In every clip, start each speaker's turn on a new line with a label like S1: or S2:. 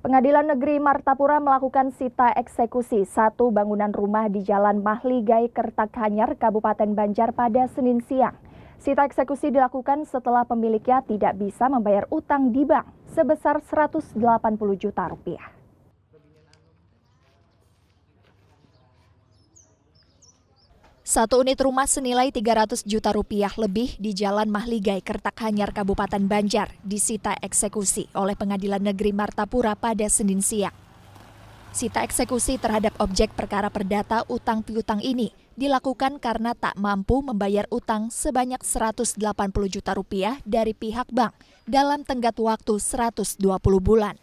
S1: Pengadilan Negeri Martapura melakukan sita eksekusi satu bangunan rumah di Jalan Mahligai Kertakhanyar, Kabupaten Banjar pada Senin siang. Sita eksekusi dilakukan setelah pemiliknya tidak bisa membayar utang di bank sebesar 180 juta rupiah. Satu unit rumah senilai 300 juta rupiah lebih di Jalan Mahligai, Kertak Kabupaten Banjar disita eksekusi oleh Pengadilan Negeri Martapura pada Senin siang. Sita eksekusi terhadap objek perkara perdata utang piutang ini dilakukan karena tak mampu membayar utang sebanyak 180 juta rupiah dari pihak bank dalam tenggat waktu 120 bulan.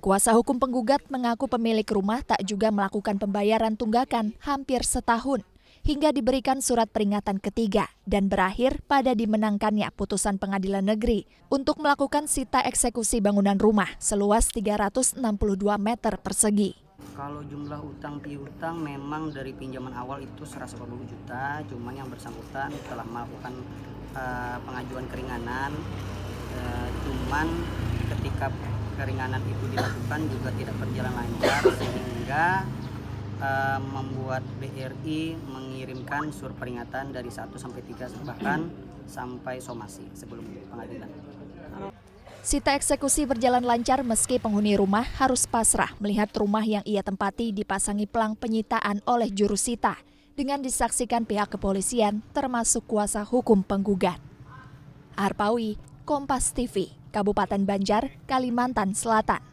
S1: Kuasa hukum penggugat mengaku pemilik rumah tak juga melakukan pembayaran tunggakan hampir setahun hingga diberikan surat peringatan ketiga dan berakhir pada dimenangkannya putusan pengadilan negeri untuk melakukan sita eksekusi bangunan rumah seluas 362 meter persegi.
S2: Kalau jumlah utang piutang memang dari pinjaman awal itu 140 juta, cuman yang bersangkutan telah melakukan uh, pengajuan keringanan, uh, cuman ketika keringanan itu dilakukan juga tidak berjalan lancar sehingga Eh, membuat BRI mengirimkan surat peringatan dari 1 sampai 3 bahkan sampai somasi sebelum pengadilan.
S1: Sita eksekusi berjalan lancar meski penghuni rumah harus pasrah melihat rumah yang ia tempati dipasangi pelang penyitaan oleh juru sita dengan disaksikan pihak kepolisian termasuk kuasa hukum penggugat. Arpawi, Kompas TV, Kabupaten Banjar, Kalimantan Selatan.